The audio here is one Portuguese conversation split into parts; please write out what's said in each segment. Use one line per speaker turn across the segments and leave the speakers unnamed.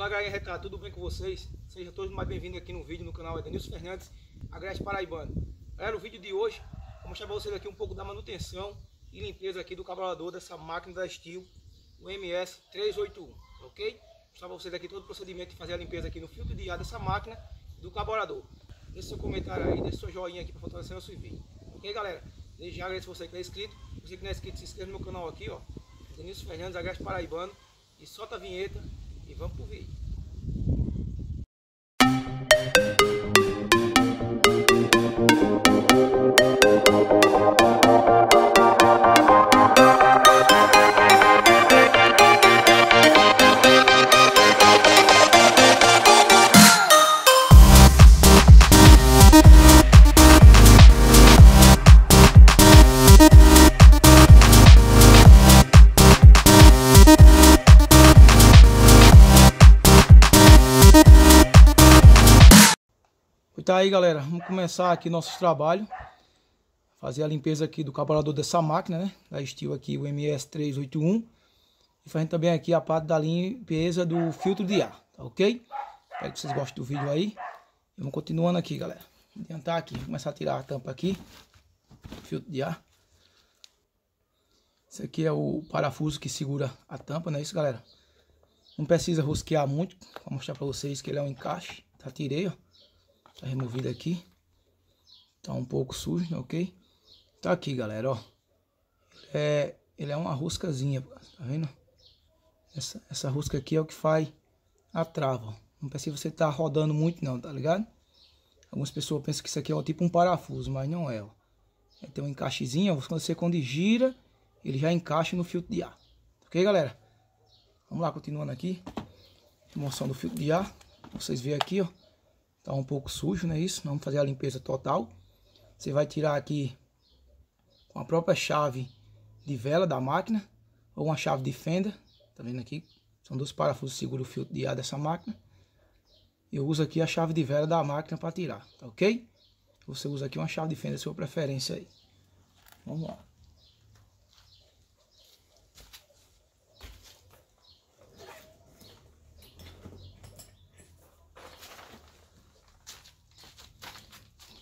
Olá galera em retrato, tudo bem com vocês? Sejam todos mais bem-vindos aqui no vídeo no canal Edenilson Fernandes, Agreste Paraibano. Galera, o vídeo de hoje, vou mostrar para vocês aqui um pouco da manutenção e limpeza aqui do cabelador dessa máquina da Steel, o MS381, ok? Vou mostrar para vocês aqui todo o procedimento de fazer a limpeza aqui no filtro de ar dessa máquina do carburador. Deixe seu comentário aí, deixe seu joinha aqui para fortalecer nosso vídeo. Ok, galera? Desde já agradeço você que é inscrito. Você que não é inscrito, se inscreva no meu canal aqui, ó. Denilson Fernandes, Agreste Paraibano. E solta a vinheta e vamos pro vídeo. aí, galera, vamos começar aqui nossos trabalhos. Fazer a limpeza aqui do carburador dessa máquina, né? Da Steel aqui, o MS381. E fazendo também aqui a parte da limpeza do filtro de ar, tá ok? Espero que vocês gostem do vídeo aí. E vamos continuando aqui, galera. Vou adiantar aqui, vou começar a tirar a tampa aqui. Filtro de ar. Esse aqui é o parafuso que segura a tampa, não é isso, galera? Não precisa rosquear muito. Vou mostrar pra vocês que ele é um encaixe. Tá, tirei, ó. Tá removido aqui. Tá um pouco sujo, ok? Tá aqui, galera, ó. É, ele é uma ruscazinha, tá vendo? Essa, essa rusca aqui é o que faz a trava, Não precisa você tá rodando muito não, tá ligado? Algumas pessoas pensam que isso aqui é tipo um parafuso, mas não é, ó. É, tem um encaixezinho, ó, quando você quando gira, ele já encaixa no filtro de ar. Ok, galera? Vamos lá, continuando aqui. mostrando o filtro de ar. Vocês veem aqui, ó. Tá um pouco sujo, não é isso? Vamos fazer a limpeza total. Você vai tirar aqui com a própria chave de vela da máquina ou uma chave de fenda. Tá vendo aqui? São dois parafusos que seguram o filtro de ar dessa máquina. Eu uso aqui a chave de vela da máquina para tirar, tá ok? Você usa aqui uma chave de fenda, sua preferência aí. Vamos lá.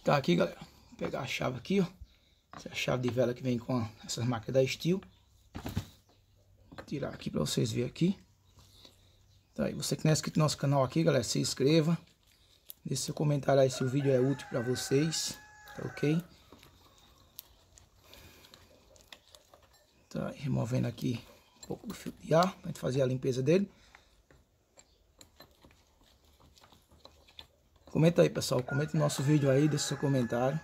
Tá aqui, galera. Vou pegar a chave aqui, ó. Essa é a chave de vela que vem com essas máquinas da Steel. Vou tirar aqui para vocês verem aqui. Tá, aí. você que não é inscrito no nosso canal aqui, galera, se inscreva. Deixe seu comentário aí se o vídeo é útil para vocês. Tá ok? Tá, removendo aqui um pouco do fio de ar, para gente fazer a limpeza dele. Comenta aí, pessoal. Comenta o nosso vídeo aí, deixa seu comentário.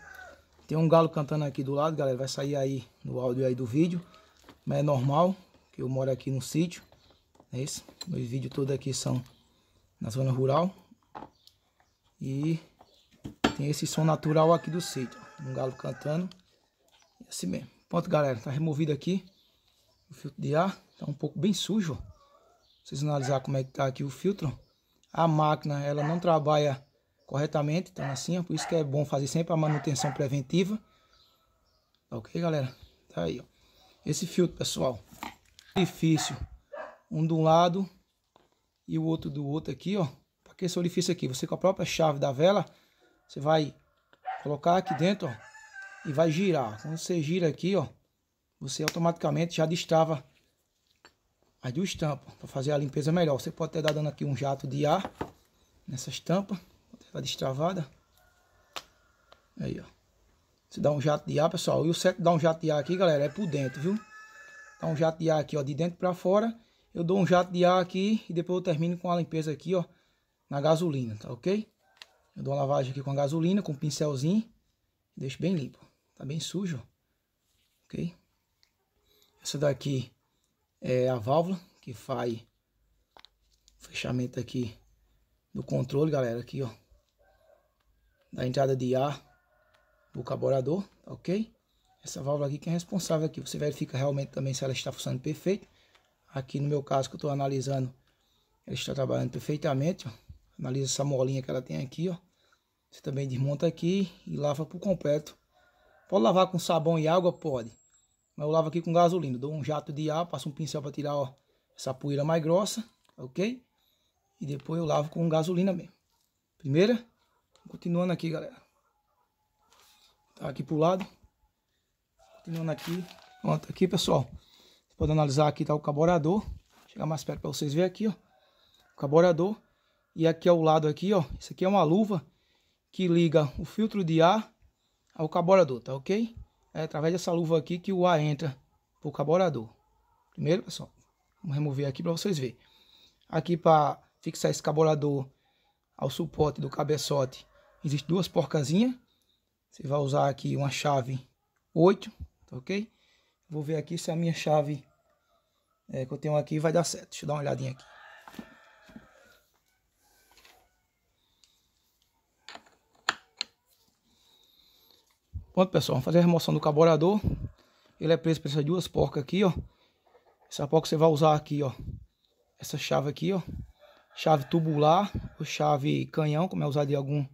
Tem um galo cantando aqui do lado, galera. Vai sair aí no áudio aí do vídeo. Mas é normal, que eu moro aqui no sítio. É isso. Meus vídeos todos aqui são na zona rural. E tem esse som natural aqui do sítio. Um galo cantando. É assim mesmo. Pronto, galera. Tá removido aqui o filtro de ar. Tá um pouco bem sujo. Vocês analisar como é que tá aqui o filtro. A máquina, ela não trabalha corretamente. Então, assim, por isso que é bom fazer sempre a manutenção preventiva. Ok, galera? Tá aí, ó. Esse filtro, pessoal. Orifício. Um de um lado e o outro do outro aqui, ó. Para que esse orifício aqui? Você com a própria chave da vela, você vai colocar aqui dentro, ó. E vai girar. Quando você gira aqui, ó. Você automaticamente já destrava as duas tampas. Para fazer a limpeza melhor. Você pode até dar dando aqui um jato de ar nessa tampas Tá destravada. Aí, ó. Se dá um jato de ar, pessoal. E o certo dá um jato de ar aqui, galera, é por dentro, viu? Dá um jato de ar aqui, ó, de dentro pra fora. Eu dou um jato de ar aqui e depois eu termino com a limpeza aqui, ó, na gasolina, tá ok? Eu dou uma lavagem aqui com a gasolina, com um pincelzinho. Deixo bem limpo. Tá bem sujo, ok? Essa daqui é a válvula que faz fechamento aqui do controle, galera, aqui, ó da entrada de ar do carburador, tá ok? Essa válvula aqui que é responsável aqui, você verifica realmente também se ela está funcionando perfeito. Aqui no meu caso que eu estou analisando, ela está trabalhando perfeitamente, ó. Analisa essa molinha que ela tem aqui, ó. Você também desmonta aqui e lava por completo. Pode lavar com sabão e água? Pode. Mas eu lavo aqui com gasolina. Dou um jato de ar, passo um pincel para tirar ó, essa poeira mais grossa, tá ok? E depois eu lavo com gasolina mesmo. Primeira, Continuando aqui, galera. Tá aqui pro lado. Continuando aqui. Pronto, aqui, pessoal. Você pode analisar aqui, tá o carburador. Vou chegar mais perto para vocês verem aqui, ó. O carburador. E aqui ao lado aqui, ó. Isso aqui é uma luva que liga o filtro de ar ao carburador, tá ok? É através dessa luva aqui que o ar entra pro carburador. Primeiro, pessoal, vamos remover aqui para vocês verem. Aqui para fixar esse carburador ao suporte do cabeçote Existem duas porcazinhas. Você vai usar aqui uma chave 8, tá ok? Vou ver aqui se a minha chave é, que eu tenho aqui vai dar certo. Deixa eu dar uma olhadinha aqui. Pronto, pessoal. Vamos fazer a remoção do carburador. Ele é preso por essas duas porcas aqui, ó. Essa porca você vai usar aqui, ó. Essa chave aqui, ó. Chave tubular ou chave canhão, como é usado em algum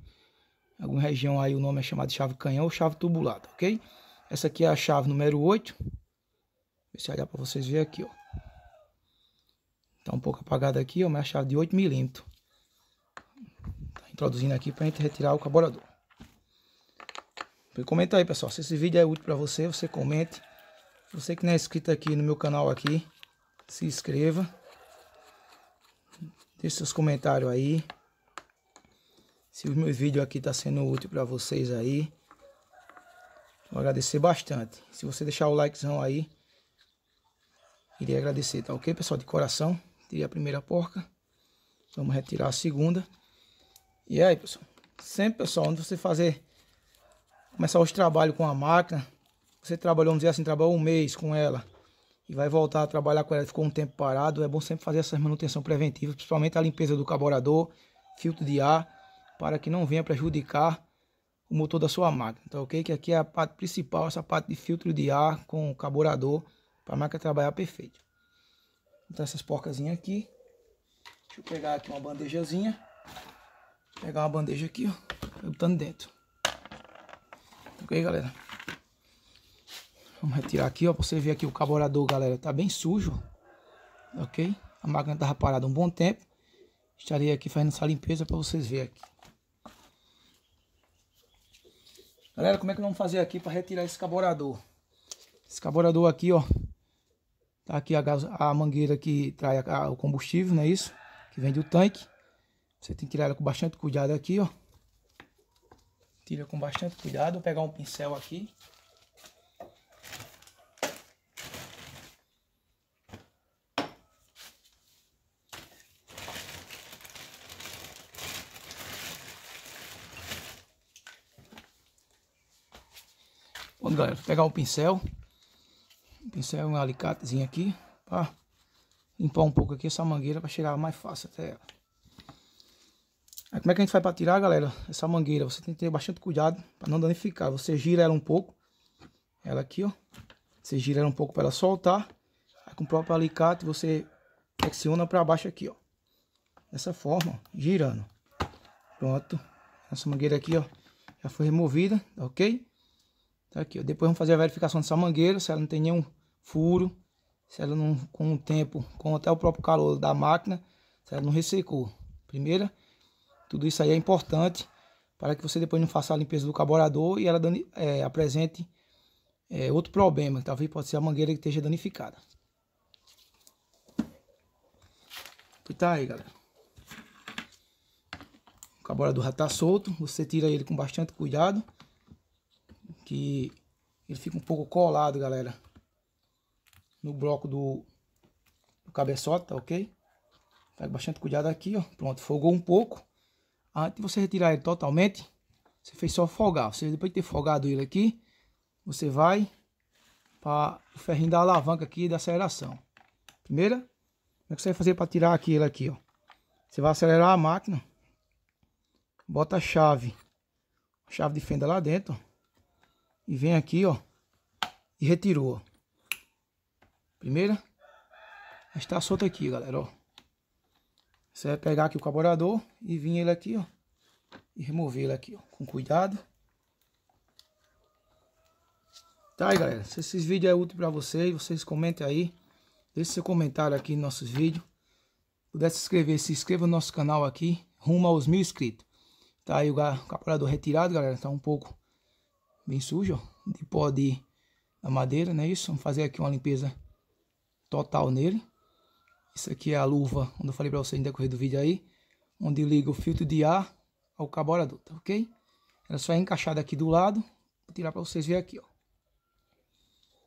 alguma região aí o nome é chamado de chave canhão ou chave tubulada, ok? Essa aqui é a chave número 8. Deixa eu olhar para vocês verem aqui, ó. Tá um pouco apagada aqui, ó, mas é a chave de 8 milímetros. Tá introduzindo aqui para a gente retirar o carburador. Comenta aí, pessoal, se esse vídeo é útil para você, você comente. Você que não é inscrito aqui no meu canal aqui, se inscreva. Deixe seus comentários aí se o meu vídeo aqui está tá sendo útil para vocês aí. Vou agradecer bastante. Se você deixar o likezão aí, iria agradecer, tá ok, pessoal? De coração, tirei a primeira porca. Vamos retirar a segunda. E aí, pessoal, sempre, pessoal, onde você fazer, começar os trabalhos com a máquina, você trabalhou, vamos dizer assim, trabalhou um mês com ela e vai voltar a trabalhar com ela, ficou um tempo parado, é bom sempre fazer essas manutenção preventivas, principalmente a limpeza do carburador, filtro de ar, para que não venha prejudicar o motor da sua máquina, tá ok? Que aqui é a parte principal, essa parte de filtro de ar com carburador, para a máquina trabalhar perfeito. Então essas porcazinhas aqui, deixa eu pegar aqui uma bandejazinha, pegar uma bandeja aqui, ó, botando dentro. Tá ok, galera? Vamos retirar aqui, ó, para você ver aqui o carburador, galera, tá bem sujo, tá ok? A máquina tava parada um bom tempo, estarei aqui fazendo essa limpeza para vocês verem aqui. Galera, como é que vamos fazer aqui para retirar esse carburador? Esse carburador aqui, ó. Tá aqui a, gás, a mangueira que trai a, o combustível, não é isso? Que vem do tanque. Você tem que tirar ela com bastante cuidado aqui, ó. Tira com bastante cuidado. Vou pegar um pincel aqui. galera, pegar um pincel. Um pincel, um alicatezinho aqui. Pra limpar um pouco aqui essa mangueira para chegar mais fácil até ela. Aí como é que a gente faz para tirar, galera? Essa mangueira, você tem que ter bastante cuidado para não danificar. Você gira ela um pouco. Ela aqui, ó. Você gira ela um pouco para ela soltar. Aí com o próprio alicate você flexiona para baixo aqui, ó. Dessa forma, girando. Pronto. Essa mangueira aqui, ó, já foi removida, tá ok? Tá aqui, ó. Depois vamos fazer a verificação dessa mangueira, se ela não tem nenhum furo, se ela não, com o tempo, com até o próprio calor da máquina, se ela não ressecou. Primeira, tudo isso aí é importante para que você depois não faça a limpeza do carburador e ela dani, é, apresente é, outro problema. Talvez pode ser a mangueira que esteja danificada. E tá aí, galera. O carburador já tá solto, você tira ele com bastante cuidado que ele fica um pouco colado, galera, no bloco do, do cabeçote, tá ok? Pega bastante cuidado aqui, ó. Pronto, folgou um pouco. Antes de você retirar ele totalmente, você fez só folgar. Você, depois de ter folgado ele aqui, você vai para o ferrinho da alavanca aqui da aceleração. Primeira, como é que você vai fazer para tirar aqui ele aqui, ó? Você vai acelerar a máquina, bota a chave, a chave de fenda lá dentro, ó e vem aqui, ó, e retirou, ó. Primeira, está solta aqui, galera, ó. Você vai pegar aqui o carburador e vir ele aqui, ó, e remover ele aqui, ó, com cuidado. Tá aí, galera, se esse vídeo é útil para vocês, vocês comentem aí, deixe seu comentário aqui nos nossos vídeos. Puder se inscrever, se inscreva no nosso canal aqui, rumo aos mil inscritos. Tá aí o carburador retirado, galera, tá um pouco bem sujo, ó, de pó de, da madeira, né? Isso, vamos fazer aqui uma limpeza total nele. Isso aqui é a luva, onde eu falei para vocês no decorrer do vídeo aí, onde liga o filtro de ar ao cabo orador, tá ok? Ela só é encaixada aqui do lado, vou tirar para vocês verem aqui, ó.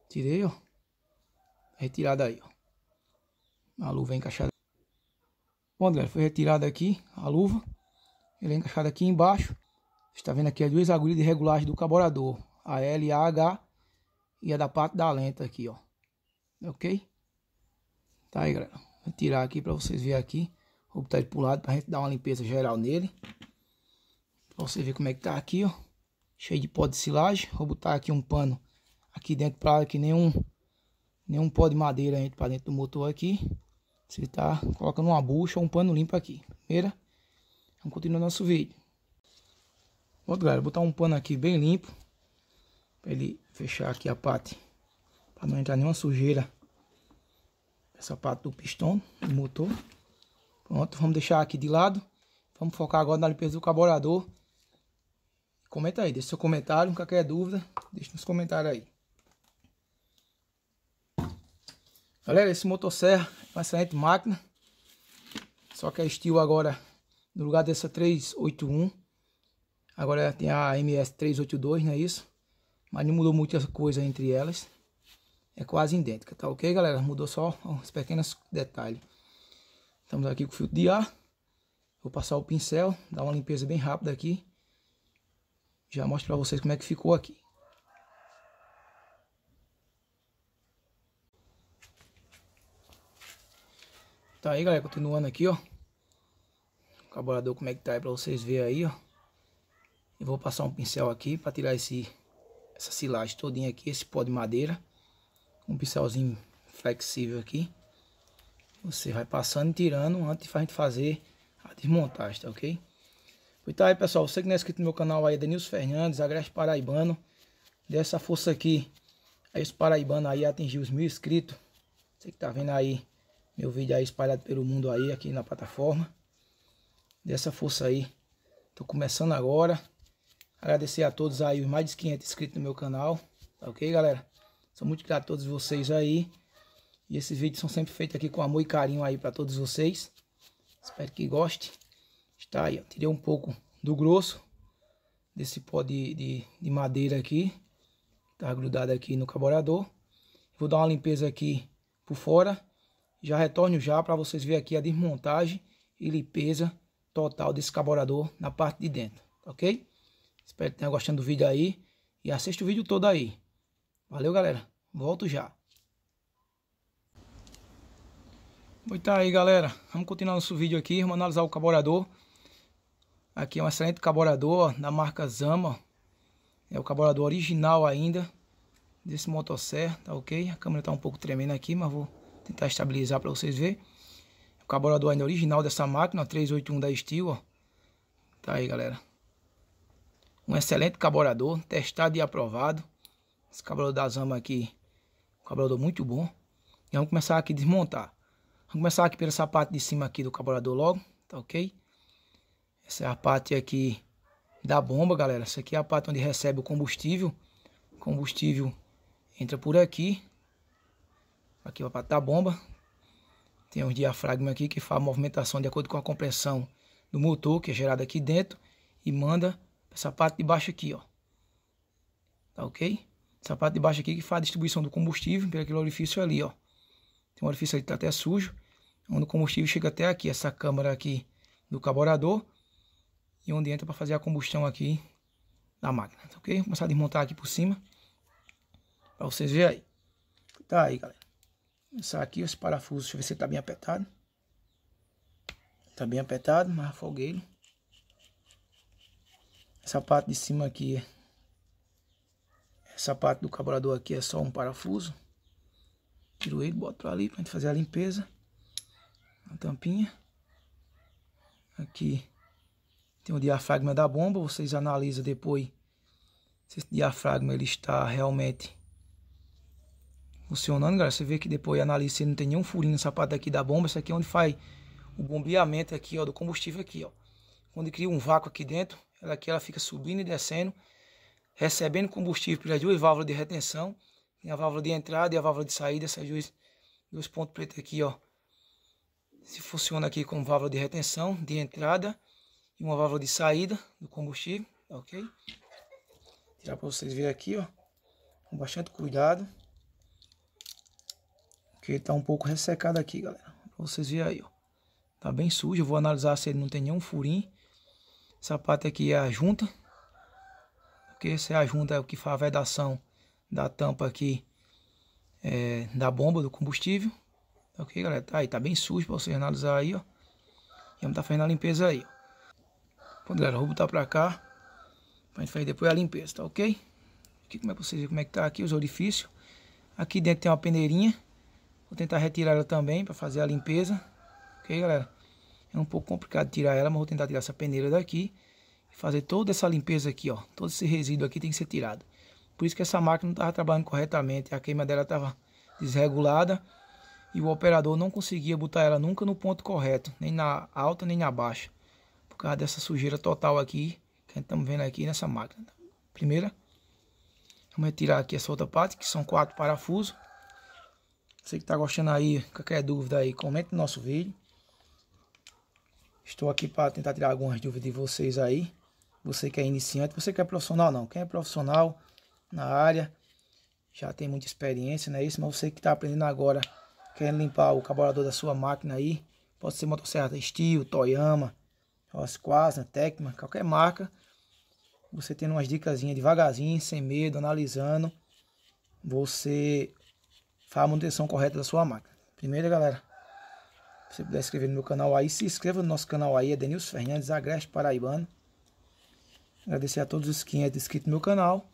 Tirei, ó. Retirada aí, ó. A luva é encaixada. Bom, galera, foi retirada aqui a luva. Ele é encaixado aqui embaixo está vendo aqui as é duas agulhas de regulagem do carburador, a L e a H, e a da parte da lenta aqui, ó. Ok? Tá aí, galera. Vou tirar aqui para vocês verem aqui. Vou botar ele pro lado pra gente dar uma limpeza geral nele. Pra você ver como é que tá aqui, ó. Cheio de pó de silagem. Vou botar aqui um pano aqui dentro pra que nenhum, nenhum pó de madeira entre pra dentro do motor aqui. Você tá colocando uma bucha ou um pano limpo aqui. Primeira, vamos continuar nosso vídeo. Pronto, galera, botar um pano aqui bem limpo. Pra ele fechar aqui a parte. Pra não entrar nenhuma sujeira. Essa parte do pistão, do motor. Pronto, vamos deixar aqui de lado. Vamos focar agora na limpeza do carburador. Comenta aí, deixa seu comentário, qualquer dúvida, deixa nos comentários aí. Galera, esse motosserra é uma excelente máquina. Só que a estilo agora, no lugar dessa 381, Agora tem a MS382, não é isso? Mas não mudou muita coisa entre elas. É quase idêntica, tá ok, galera? Mudou só uns pequenos detalhes. Estamos aqui com o filtro de ar. Vou passar o pincel, dar uma limpeza bem rápida aqui. Já mostro para vocês como é que ficou aqui. Tá aí, galera, continuando aqui, ó. O carburador como é que tá aí pra vocês verem aí, ó. Eu vou passar um pincel aqui para tirar esse, essa silagem todinha aqui, esse pó de madeira. Um pincelzinho flexível aqui. Você vai passando e tirando antes de a gente fazer a desmontagem, tá ok? Então aí pessoal, você que não é inscrito no meu canal aí Denilson Fernandes, Agreste Paraibano. Dê essa força aqui, aí é esse paraibano aí atingiu os mil inscritos. Você que tá vendo aí meu vídeo aí espalhado pelo mundo aí, aqui na plataforma. Dê essa força aí. Tô começando agora. Agradecer a todos aí, os mais de 500 inscritos no meu canal. Tá ok, galera? Sou muito grato a todos vocês aí. E esses vídeos são sempre feitos aqui com amor e carinho aí para todos vocês. Espero que goste. Está aí, ó. Tirei um pouco do grosso desse pó de, de, de madeira aqui. Tá grudado aqui no carburador. Vou dar uma limpeza aqui por fora. Já retorno já para vocês verem aqui a desmontagem e limpeza total desse carburador na parte de dentro, tá ok? Espero que tenha gostado do vídeo aí. E assista o vídeo todo aí. Valeu, galera. Volto já. Oi tá aí, galera. Vamos continuar nosso vídeo aqui. Vamos analisar o carburador. Aqui é um excelente carburador ó, da marca Zama. É o carburador original ainda desse motosserra, tá ok? A câmera tá um pouco tremendo aqui, mas vou tentar estabilizar para vocês verem. É o carburador ainda original dessa máquina, 381 da Steel, ó. Tá aí, galera um excelente caborador, testado e aprovado. Esse caborador da Zama aqui, um caborador muito bom. E vamos começar aqui a desmontar. Vamos começar aqui pela parte de cima aqui do caborador logo, tá ok? Essa é a parte aqui da bomba, galera. Essa aqui é a parte onde recebe o combustível. O combustível entra por aqui. Aqui é a parte da bomba. Tem os diafragma aqui que faz a movimentação de acordo com a compressão do motor que é gerada aqui dentro e manda essa parte de baixo aqui, ó. Tá ok? Essa parte de baixo aqui que faz a distribuição do combustível pelo aquele orifício ali, ó. Tem um orifício ali que tá até sujo, onde o combustível chega até aqui, essa câmara aqui do carburador, e onde entra para fazer a combustão aqui da máquina, tá ok? Vou começar a desmontar aqui por cima, para vocês verem aí. Tá aí, galera. Começar aqui esse parafuso, deixa eu ver se ele tá bem apertado. Tá bem apertado, mas afoguei ele. Essa parte de cima aqui, essa parte do carburador aqui é só um parafuso. Tiro ele, boto ali para gente fazer a limpeza. A tampinha. Aqui tem o diafragma da bomba, vocês analisam depois se esse diafragma ele está realmente funcionando, galera. Você vê que depois analisa se não tem nenhum furinho nessa parte aqui da bomba. Isso aqui é onde faz o bombeamento aqui, ó, do combustível aqui, ó. Quando cria um vácuo aqui dentro, ela aqui ela fica subindo e descendo, recebendo combustível pelas duas válvulas de retenção. Tem a válvula de entrada e a válvula de saída, essas duas, dois pontos pretos aqui, ó. Se funciona aqui como válvula de retenção, de entrada e uma válvula de saída do combustível, tá ok? tirar para vocês verem aqui, ó. Com bastante cuidado. Porque tá um pouco ressecado aqui, galera. Pra vocês verem aí, ó. Tá bem sujo. Eu vou analisar se ele não tem nenhum furinho. Essa parte aqui é a junta. Porque essa é a junta é o que faz a vedação da tampa aqui é, da bomba do combustível. Tá ok, galera? Tá aí tá bem sujo para vocês analisar aí, ó. E vamos tá fazendo a limpeza aí, Bom, galera, vou botar tá pra cá. Pra gente fazer depois a limpeza, tá ok? Aqui como é que vocês veem como é que tá aqui os orifícios. Aqui dentro tem uma peneirinha. Vou tentar retirar ela também para fazer a limpeza. Ok, galera? É um pouco complicado tirar ela, mas vou tentar tirar essa peneira daqui. E fazer toda essa limpeza aqui, ó. Todo esse resíduo aqui tem que ser tirado. Por isso que essa máquina não estava trabalhando corretamente. A queima dela estava desregulada. E o operador não conseguia botar ela nunca no ponto correto. Nem na alta, nem na baixa. Por causa dessa sujeira total aqui. Que a gente estamos vendo aqui nessa máquina. Primeira. Vamos retirar aqui essa outra parte, que são quatro parafusos. Você que está gostando aí, qualquer dúvida aí, comente no nosso vídeo. Estou aqui para tentar tirar algumas dúvidas de vocês aí. Você que é iniciante, você que é profissional, não. Quem é profissional na área, já tem muita experiência, não é isso? Mas você que está aprendendo agora, querendo limpar o carburador da sua máquina aí, pode ser motosserra Steel, Toyama, Rosquasna, né, Tecma, qualquer marca. Você tendo umas dicas devagarzinho, sem medo, analisando, você faz a manutenção correta da sua máquina. Primeiro, galera, você puder inscrever no meu canal aí, se inscreva no nosso canal aí, é Denilson Fernandes, Agreste Paraibano. Agradecer a todos os 500 inscritos no meu canal.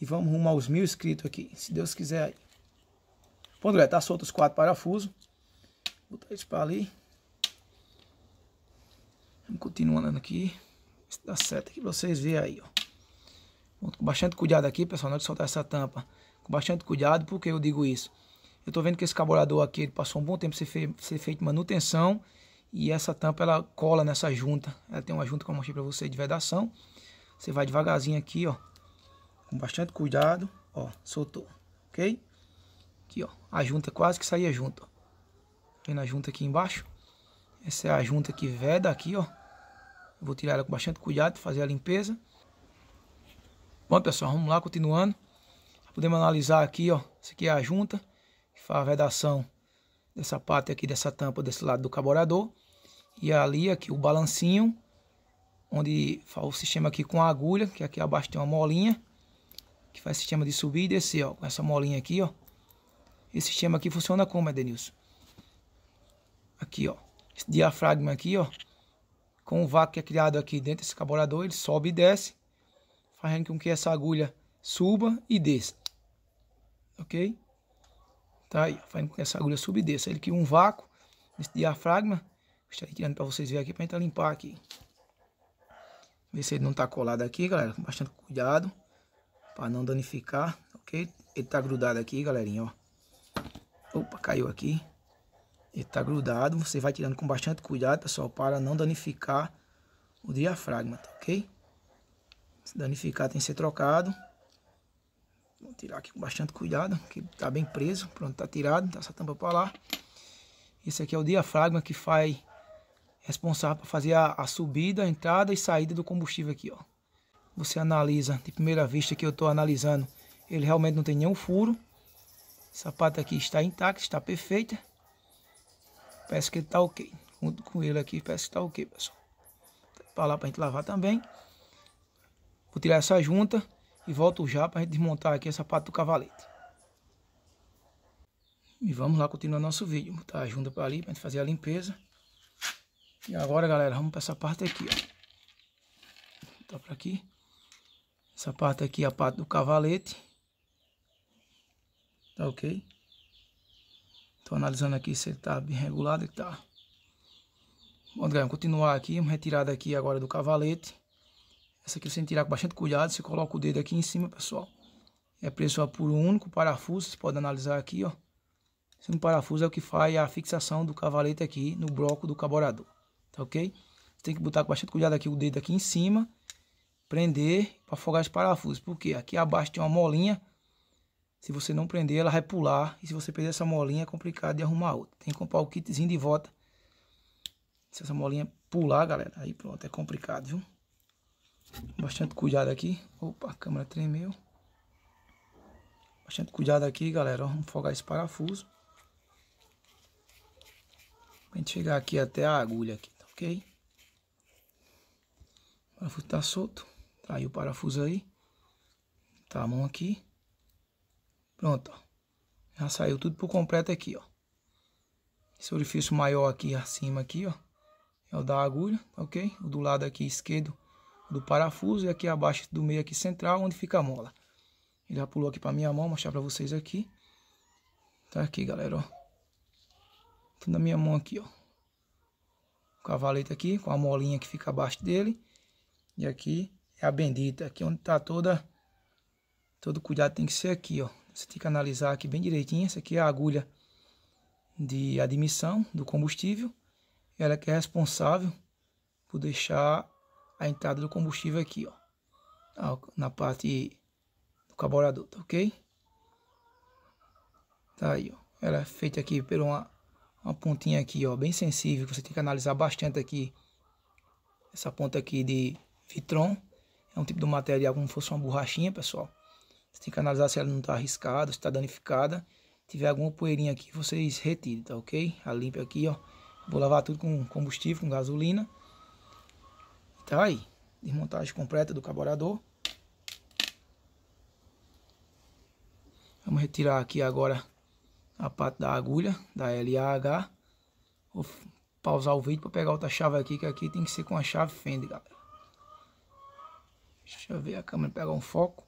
E vamos rumo aos mil inscritos aqui, se Deus quiser aí. Pronto, galera, tá solto os quatro parafusos. Vou botar eles para ali. Vamos continuando aqui. Se dá certo aqui vocês verem aí, ó. com bastante cuidado aqui, pessoal, não é de soltar essa tampa. Com bastante cuidado, porque eu digo isso? Eu estou vendo que esse carburador aqui ele passou um bom tempo ser, ser feito manutenção e essa tampa ela cola nessa junta. Ela tem uma junta que eu mostrei para você de vedação. Você vai devagarzinho aqui, ó, com bastante cuidado, ó, soltou, ok? Aqui, ó, a junta quase que saía junto. Ó. Tá vendo a junta aqui embaixo? Essa é a junta que veda aqui, ó. vou tirar ela com bastante cuidado, fazer a limpeza. Bom, pessoal, vamos lá, continuando. Podemos analisar aqui, ó. Essa aqui é a junta a vedação dessa parte aqui, dessa tampa, desse lado do carburador. E ali aqui o balancinho, onde faz o sistema aqui com a agulha, que aqui abaixo tem uma molinha, que faz sistema de subir e descer, ó, com essa molinha aqui, ó. Esse sistema aqui funciona como, Edenilson? Aqui, ó, esse diafragma aqui, ó, com o vácuo que é criado aqui dentro desse carburador, ele sobe e desce, fazendo com que essa agulha suba e desça, ok? tá? aí fazendo com que essa agulha suba e desça. Ele cria um vácuo nesse diafragma. Estarei tirando para vocês verem aqui para tentar limpar aqui. Ver se ele não está colado aqui, galera. Com bastante cuidado para não danificar, ok? Ele tá grudado aqui, galerinha, ó. Opa, caiu aqui. Ele tá grudado. Você vai tirando com bastante cuidado, pessoal, para não danificar o diafragma, tá, ok? Se danificar tem que ser trocado. Vou tirar aqui com bastante cuidado, que está bem preso. Pronto, está tirado, tá essa tampa para lá. Esse aqui é o diafragma que faz responsável para fazer a, a, subida, a entrada e saída do combustível aqui, ó. Você analisa, de primeira vista que eu estou analisando, ele realmente não tem nenhum furo. Essa pata aqui está intacta, está perfeita. Parece que está ok. Junto com ele aqui, parece que está ok, pessoal. Para lá para a gente lavar também. Vou tirar essa junta e volto já para a gente desmontar aqui essa parte do cavalete. E vamos lá continuar nosso vídeo, botar a junta para ali para gente fazer a limpeza. E agora, galera, vamos para essa parte aqui, ó. Tá para aqui. Essa parte aqui é a parte do cavalete. Tá ok? Tô analisando aqui se ele tá bem regulado, ele tá. Bom, galera, continuar aqui, vamos retirar daqui agora do cavalete. Essa aqui você tem que tirar com bastante cuidado. Você coloca o dedo aqui em cima, pessoal. É preso a puro único, parafuso. Você pode analisar aqui, ó. Esse parafuso é o que faz a fixação do cavalete aqui no bloco do carburador. Tá ok? Você tem que botar com bastante cuidado aqui o dedo aqui em cima. Prender para afogar os parafusos. Porque aqui abaixo tem uma molinha. Se você não prender, ela vai pular. E se você perder essa molinha, é complicado de arrumar outra. Tem que comprar o kitzinho de volta. Se essa molinha pular, galera, aí pronto, é complicado, viu? Bastante cuidado aqui. Opa, a câmera tremeu. Bastante cuidado aqui, galera. Vamos folgar esse parafuso. Pra gente chegar aqui até a agulha aqui, tá ok? O parafuso tá solto. Tá aí o parafuso aí. Tá a mão aqui. Pronto, ó. Já saiu tudo por completo aqui, ó. Esse orifício maior aqui acima aqui, ó. É o da agulha, tá ok? O do lado aqui esquerdo do parafuso e aqui abaixo do meio aqui central, onde fica a mola. Ele já pulou aqui para minha mão, mostrar para vocês aqui. Tá aqui, galera, ó. Tudo na minha mão aqui, ó. O cavalete aqui, com a molinha que fica abaixo dele. E aqui é a bendita, aqui onde tá toda... Todo cuidado tem que ser aqui, ó. Você tem que analisar aqui bem direitinho. Essa aqui é a agulha de admissão do combustível. Ela que é responsável por deixar a entrada do combustível aqui, ó. Na parte do carburador, tá ok? Tá aí, ó. Ela é feita aqui por uma, uma pontinha aqui, ó. Bem sensível, você tem que analisar bastante aqui. Essa ponta aqui de vitron. É um tipo de material como se fosse uma borrachinha, pessoal. Você tem que analisar se ela não está arriscada, se está danificada. Se tiver alguma poeirinha aqui, vocês retirem, tá ok? A limpa aqui, ó. Vou lavar tudo com combustível, com gasolina. Tá aí. Desmontagem completa do carburador. Vamos retirar aqui agora a parte da agulha da LAH. Vou pausar o vídeo para pegar outra chave aqui, que aqui tem que ser com a chave Fender, galera. Deixa eu ver a câmera pegar um foco.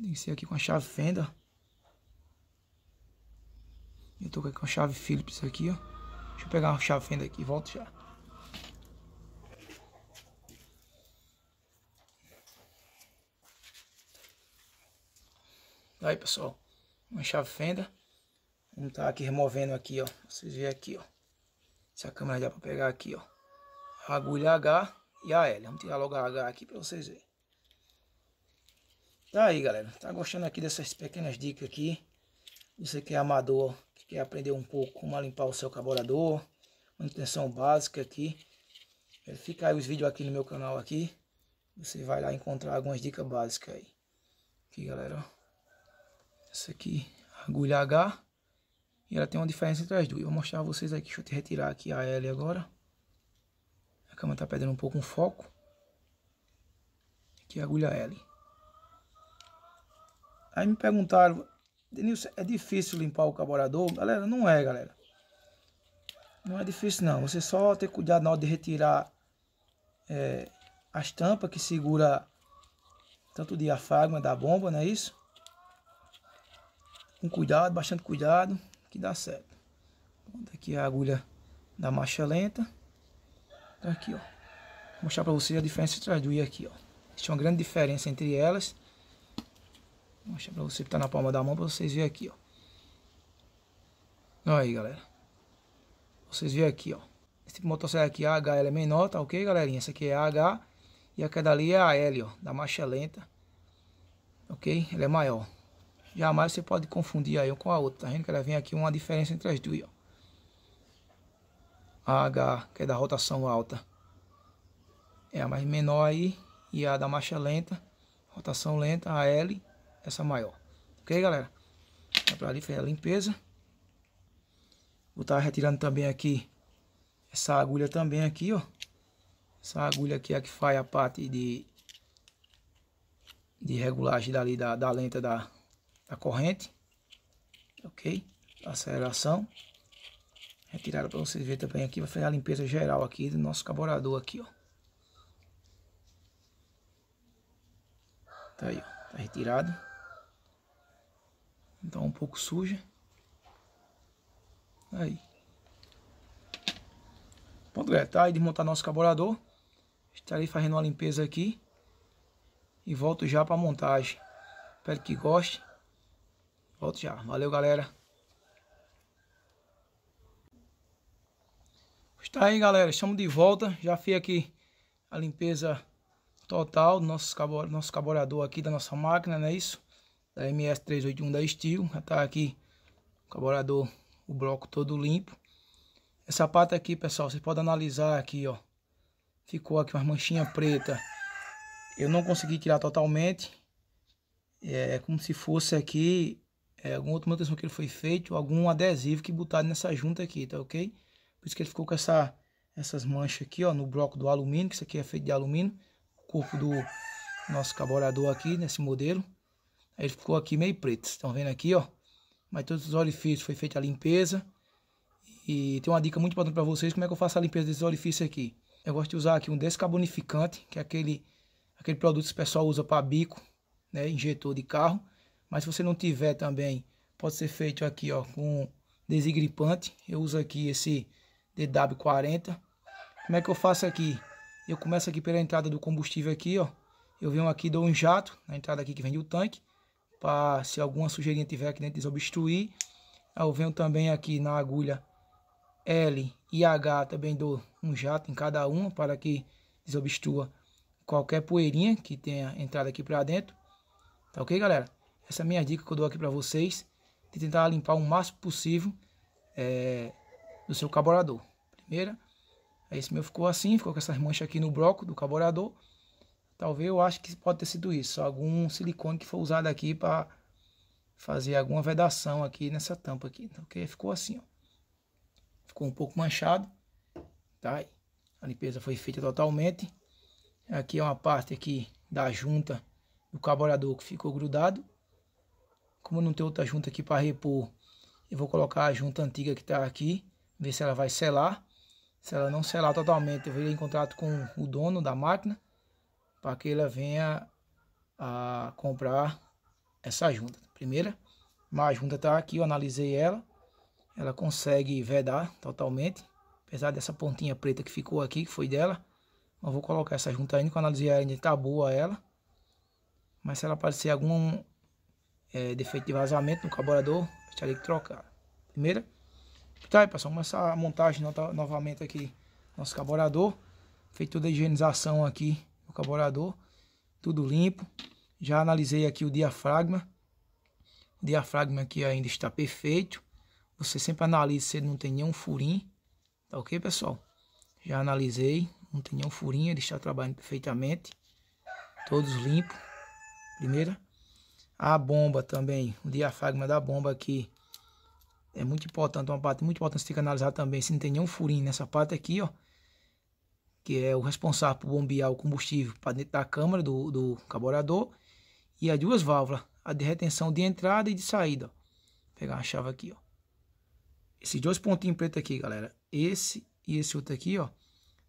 Tem que ser aqui com a chave Fender. Eu tô com a chave Phillips aqui, ó. Deixa eu pegar uma chave Fender aqui, volto já. Tá aí, pessoal. Uma chave fenda. Vamos estar tá aqui removendo aqui, ó. Vocês veem aqui, ó. Se a câmera dá para pegar aqui, ó. A agulha H e a L. Vamos tirar logo a H aqui para vocês verem. Tá aí, galera. Tá gostando aqui dessas pequenas dicas aqui. Você que é amador, que quer aprender um pouco como limpar o seu carburador, manutenção básica aqui. É, fica aí os vídeos aqui no meu canal aqui. Você vai lá encontrar algumas dicas básicas aí. Aqui, galera, ó. Essa aqui, agulha H. E ela tem uma diferença entre as duas. Eu vou mostrar a vocês aqui. Deixa eu retirar aqui a L agora. A câmera tá perdendo um pouco o foco. Aqui é a agulha L. Aí me perguntaram, Denilson, é difícil limpar o carburador? Galera, não é, galera. Não é difícil não. Você só ter cuidado na hora de retirar é, as tampas que segura tanto o diafragma da bomba, não é isso? com cuidado, bastante cuidado, que dá certo. Pronto, aqui a agulha da marcha lenta. Então aqui, ó. Vou mostrar para vocês a diferença entre as duas aqui, ó. Existe uma grande diferença entre elas. Vou mostrar para você que tá na palma da mão para vocês verem aqui, ó. Olha aí, galera. Vocês verem aqui, ó. Esse tipo de aqui, a ela é menor, tá ok, galerinha? Essa aqui é a H e aquela é dali é a L, ó, da marcha lenta. Ok? Ela é maior. Jamais você pode confundir aí um com a outra. Tá vendo que ela vem aqui uma diferença entre as duas. Ó. A H, que é da rotação alta, é a mais menor aí. E a da marcha lenta, rotação lenta, a L, essa maior. Ok, galera? Vai pra ali, fazer a limpeza. Vou estar tá retirando também aqui essa agulha também aqui, ó. Essa agulha aqui é a que faz a parte de, de regulagem dali da, da lenta da, da corrente, ok? aceleração. Retirada para vocês verem também aqui, vai fazer a limpeza geral aqui do nosso carburador aqui, ó. Tá aí, ó, tá retirado. Tá um pouco suja. Aí. Pronto, galera, tá aí desmontar nosso carburador. Estarei fazendo uma limpeza aqui e volto já para a montagem. Espero que goste. Volto já. Valeu, galera. Está aí, galera. Estamos de volta. Já fiz aqui a limpeza total do nosso, nosso carburador aqui da nossa máquina, não é isso? Da MS381 da Steel. Já está aqui o carburador, o bloco todo limpo. Essa parte aqui, pessoal, vocês podem analisar aqui, ó. Ficou aqui uma manchinha preta. Eu não consegui tirar totalmente. É, é como se fosse aqui é, alguma outra manutenção que ele foi feito, algum adesivo que botaram nessa junta aqui, tá ok? Por isso que ele ficou com essa, essas manchas aqui, ó, no bloco do alumínio, que isso aqui é feito de alumínio, o corpo do nosso carburador aqui, nesse modelo. Aí ele ficou aqui meio preto, estão vendo aqui, ó. Mas todos os orifícios foi feita a limpeza. E tem uma dica muito importante para vocês, como é que eu faço a limpeza desses orifícios aqui. Eu gosto de usar aqui um descarbonificante, que é aquele, aquele produto que o pessoal usa para bico, né, injetor de carro. Mas se você não tiver também, pode ser feito aqui ó, com desigripante. Eu uso aqui esse DW40. Como é que eu faço aqui? Eu começo aqui pela entrada do combustível aqui, ó. Eu venho aqui, dou um jato na entrada aqui que vem do tanque. Para se alguma sujeirinha tiver aqui dentro desobstruir. Eu venho também aqui na agulha L e H também dou um jato em cada uma para que desobstrua qualquer poeirinha que tenha entrado aqui para dentro. Tá ok, galera? Essa é a minha dica que eu dou aqui para vocês, de tentar limpar o máximo possível é, do seu carburador. Primeira, é esse meu ficou assim, ficou com essas manchas aqui no bloco do carburador. Talvez eu acho que pode ter sido isso, algum silicone que foi usado aqui para fazer alguma vedação aqui nessa tampa aqui, ok? Então, ficou assim, ó. Ficou um pouco manchado, tá? A limpeza foi feita totalmente. Aqui é uma parte aqui da junta do carburador que ficou grudado. Como não tem outra junta aqui para repor, eu vou colocar a junta antiga que está aqui, ver se ela vai selar. Se ela não selar totalmente, eu vou em contato com o dono da máquina para que ela venha a comprar essa junta. Primeira, mas a junta está aqui, eu analisei ela. Ela consegue vedar totalmente, apesar dessa pontinha preta que ficou aqui, que foi dela. Eu vou colocar essa junta ainda, que eu analisei ainda, está boa ela. Mas se ela aparecer algum é, defeito de vazamento no carburador, a que trocar. Primeira. Tá aí, pessoal, começar a montagem novamente aqui nosso carburador. Feito toda a higienização aqui do carburador, tudo limpo. Já analisei aqui o diafragma. O diafragma aqui ainda está perfeito. Você sempre analisa se ele não tem nenhum furinho. Tá ok, pessoal? Já analisei, não tem nenhum furinho, ele está trabalhando perfeitamente. Todos limpos. Primeira. A bomba também, o diafragma da bomba aqui. É muito importante, uma parte muito importante você tem que analisar também se não tem nenhum furinho nessa parte aqui, ó. Que é o responsável por bombear o combustível para dentro da câmara do, do carburador. E as duas válvulas, a de retenção de entrada e de saída, ó. Vou pegar a chave aqui, ó. Esses dois pontinhos pretos aqui, galera. Esse e esse outro aqui, ó.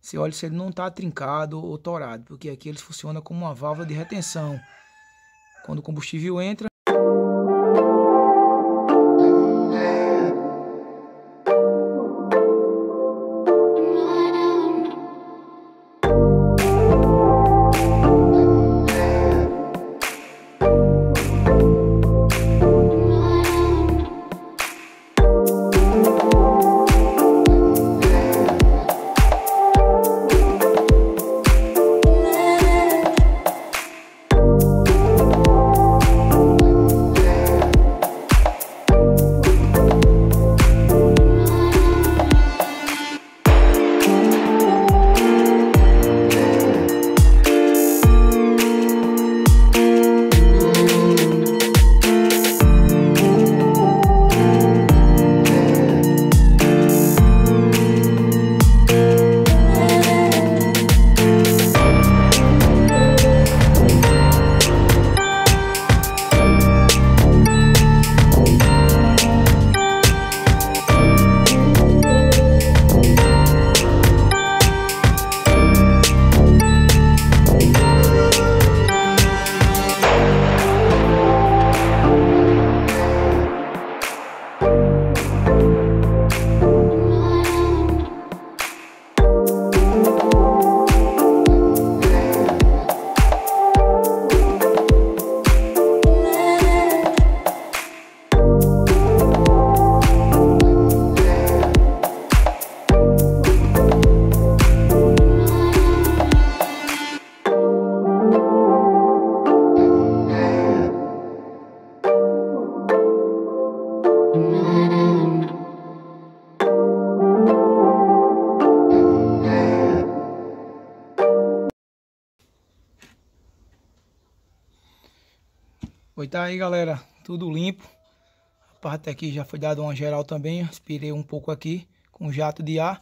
Você olha se ele não tá trincado ou torado, porque aqui eles funcionam como uma válvula de retenção. Quando o combustível entra, E tá aí, galera, tudo limpo. A parte aqui já foi dada uma geral também. Aspirei um pouco aqui com jato de ar.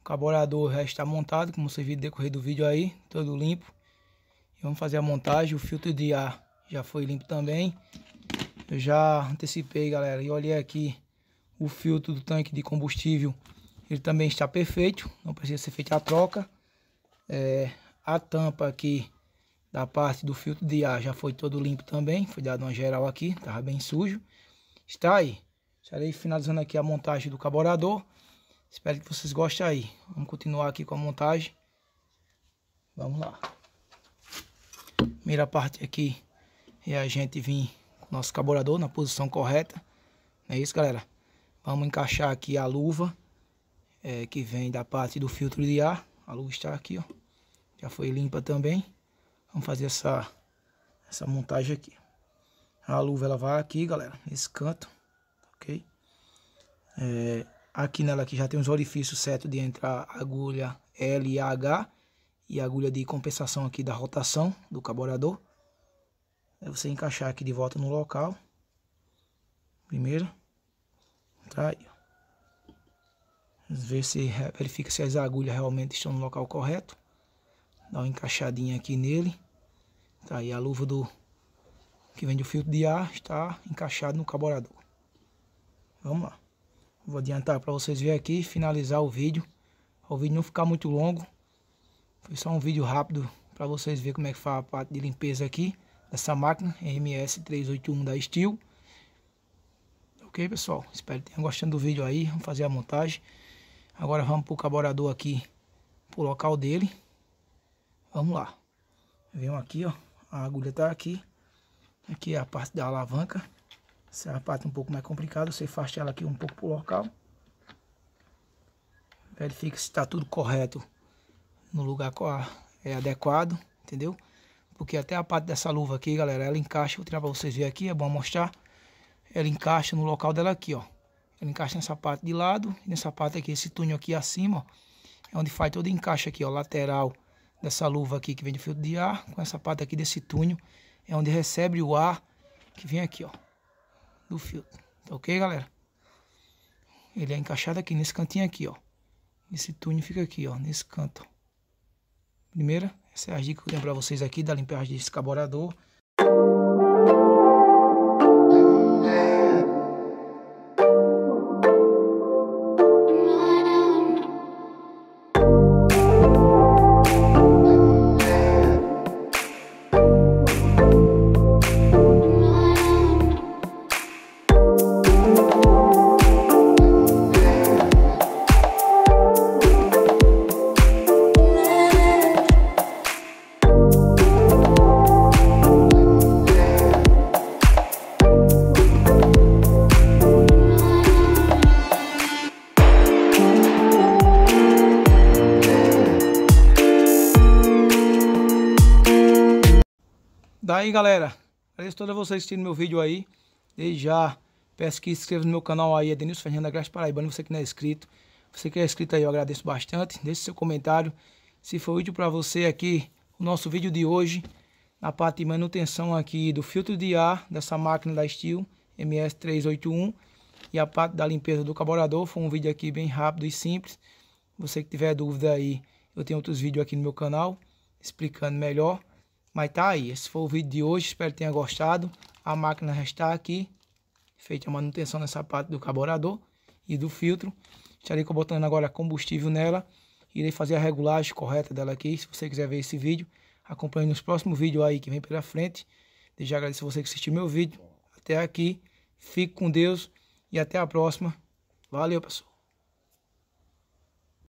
O carburador já está montado, como vocês viram no decorrer do vídeo aí, todo limpo. E vamos fazer a montagem. O filtro de ar já foi limpo também. Eu já antecipei, galera, e olhei aqui o filtro do tanque de combustível. Ele também está perfeito, não precisa ser feita a troca. É, a tampa aqui da parte do filtro de ar já foi todo limpo também, foi dado uma geral aqui, estava bem sujo. Está aí. Estarei finalizando aqui a montagem do carburador. Espero que vocês gostem aí. Vamos continuar aqui com a montagem. Vamos lá. Primeira parte aqui é a gente vir com o nosso carburador na posição correta. É isso, galera. Vamos encaixar aqui a luva é, que vem da parte do filtro de ar. A luva está aqui, ó. Já foi limpa também. Vamos fazer essa, essa montagem aqui. A luva ela vai aqui, galera, nesse canto, ok? É, aqui nela aqui já tem os orifícios certos de entrar agulha L e H e agulha de compensação aqui da rotação do carburador. É você encaixar aqui de volta no local. Primeiro, tá aí. Ver se verifica se as agulhas realmente estão no local correto. Dá uma encaixadinha aqui nele. Tá aí a luva do que vem do filtro de ar está encaixado no carburador. Vamos lá. Vou adiantar para vocês verem aqui, finalizar o vídeo. O vídeo não ficar muito longo. Foi só um vídeo rápido para vocês verem como é que faz a parte de limpeza aqui dessa máquina RMS 381 da Steel. Ok, pessoal? Espero que tenham gostado do vídeo aí. Vamos fazer a montagem. Agora vamos para o carburador aqui, para o local dele. Vamos lá. vem aqui, ó a agulha está aqui. Aqui é a parte da alavanca. Essa é a parte um pouco mais complicada. Você faz ela aqui um pouco pro local. Verifica se está tudo correto no lugar é adequado, entendeu? Porque até a parte dessa luva aqui, galera, ela encaixa. Vou tirar para vocês verem aqui, é bom mostrar. Ela encaixa no local dela aqui, ó. Ela encaixa nessa parte de lado, nessa parte aqui, esse túnel aqui acima, ó. É onde faz todo encaixe aqui, ó, lateral dessa luva aqui que vem de filtro de ar, com essa parte aqui desse túnel, é onde recebe o ar que vem aqui, ó, do filtro. Tá ok, galera? Ele é encaixado aqui nesse cantinho aqui, ó. Esse túnel fica aqui, ó, nesse canto. Primeira, essa é a dica que eu tenho pra vocês aqui da limpeza desse carburador. aí, galera. Agradeço a todos vocês que assistindo meu vídeo aí. Desde já, peço que se inscreva no meu canal aí, é Denilson Fernando da Graça Paraibana, você que não é inscrito. Você que é inscrito aí, eu agradeço bastante. Deixe seu comentário. Se foi útil para você aqui, o nosso vídeo de hoje, na parte de manutenção aqui do filtro de ar dessa máquina da Steel MS381 e a parte da limpeza do carburador. Foi um vídeo aqui bem rápido e simples. Você que tiver dúvida aí, eu tenho outros vídeos aqui no meu canal explicando melhor. Mas tá aí, esse foi o vídeo de hoje, espero que tenha gostado. A máquina já está aqui, feita a manutenção nessa parte do carburador e do filtro. Estarei botando agora combustível nela, irei fazer a regulagem correta dela aqui. Se você quiser ver esse vídeo, acompanhe nos próximos vídeos aí que vem pela frente. Deixa já agradeço a você que assistiu meu vídeo até aqui. Fique com Deus e até a próxima. Valeu, pessoal.